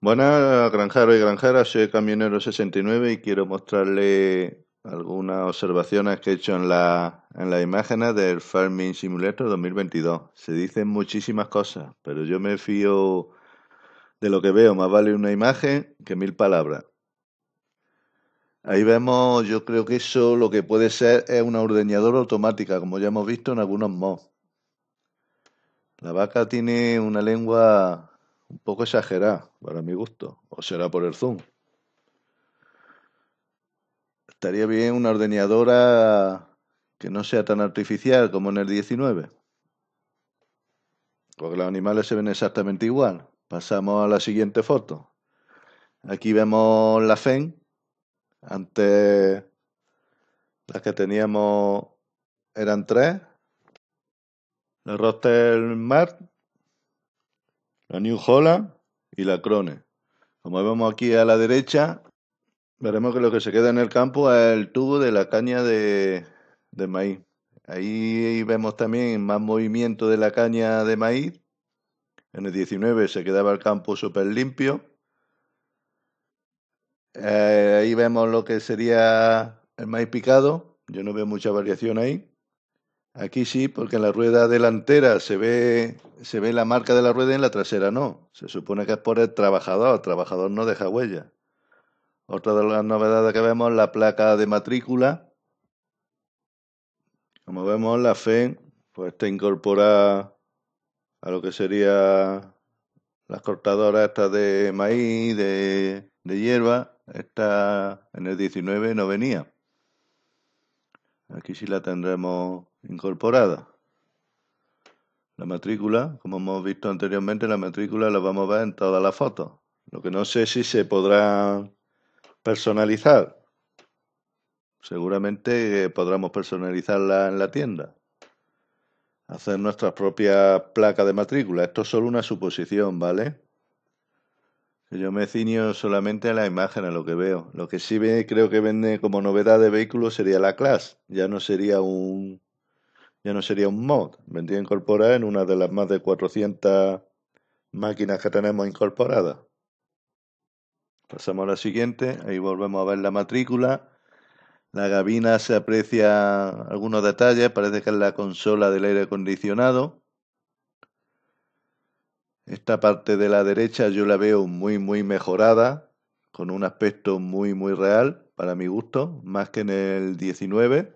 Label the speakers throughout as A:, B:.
A: Buenas granjeros y granjeras, soy Camionero69 y quiero mostrarles algunas observaciones que he hecho en, la, en las imágenes del Farming Simulator 2022. Se dicen muchísimas cosas, pero yo me fío de lo que veo, más vale una imagen que mil palabras. Ahí vemos, yo creo que eso lo que puede ser es una ordeñadora automática, como ya hemos visto en algunos mods. La vaca tiene una lengua un poco exagerada para mi gusto, o será por el zoom. Estaría bien una ordenadora que no sea tan artificial como en el 19. Porque los animales se ven exactamente igual. Pasamos a la siguiente foto. Aquí vemos la FEN. Antes las que teníamos eran tres. El Roster mar la New Holland y la Crone. Como vemos aquí a la derecha, veremos que lo que se queda en el campo es el tubo de la caña de, maíz. Ahí vemos también más movimiento de la caña de maíz. En el 19 se quedaba el campo súper limpio. Eh, ahí vemos lo que sería el maíz picado. Yo no veo mucha variación ahí. Aquí sí, porque en la rueda delantera se ve, se ve la marca de la rueda y en la trasera no. Se supone que es por el trabajador, el trabajador no deja huella. Otra de las novedades que vemos la placa de matrícula. Como vemos, la FEN pues te incorpora a lo que sería las cortadoras esta de maíz, de, de hierba. Esta en el 19 no venía. Aquí sí la tendremos incorporada. La matrícula, como hemos visto anteriormente, la matrícula la vamos a ver en toda la foto. Lo que no sé si se podrá personalizar. Seguramente podremos personalizarla en la tienda. Hacer nuestra propia placa de matrícula. Esto es solo una suposición, ¿vale? Yo me ciño solamente a la imagen, a lo que veo. Lo que sí ve, creo que vende como novedad de vehículo sería la Class. Ya no sería un ya no sería un mod. Vendría incorporada en una de las más de 400 máquinas que tenemos incorporadas. Pasamos a la siguiente. Ahí volvemos a ver la matrícula. La gabina se aprecia algunos detalles. Parece que es la consola del aire acondicionado. Esta parte de la derecha yo la veo muy, muy mejorada, con un aspecto muy, muy real, para mi gusto, más que en el 19.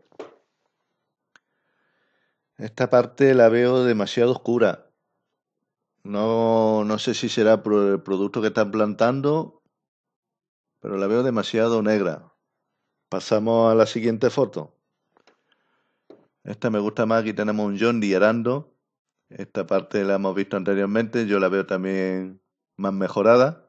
A: Esta parte la veo demasiado oscura. No, no sé si será por el producto que están plantando, pero la veo demasiado negra. Pasamos a la siguiente foto. Esta me gusta más, aquí tenemos un John Arando esta parte la hemos visto anteriormente, yo la veo también más mejorada.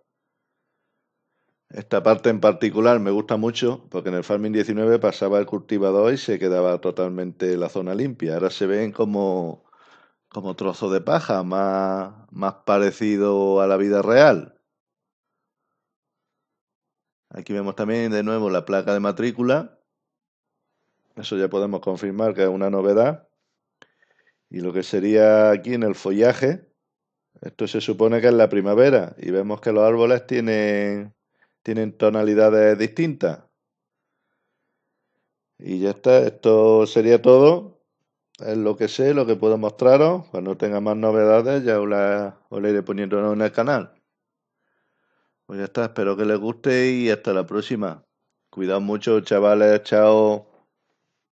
A: Esta parte en particular me gusta mucho porque en el Farming 19 pasaba el cultivador y se quedaba totalmente la zona limpia. Ahora se ven como, como trozo de paja, más, más parecido a la vida real. Aquí vemos también de nuevo la placa de matrícula. Eso ya podemos confirmar que es una novedad. Y lo que sería aquí en el follaje, esto se supone que es la primavera y vemos que los árboles tienen, tienen tonalidades distintas. Y ya está, esto sería todo. Es lo que sé, lo que puedo mostraros. Cuando tenga más novedades ya os la, iré poniendo en el canal. Pues ya está, espero que les guste y hasta la próxima. Cuidado mucho, chavales, chao.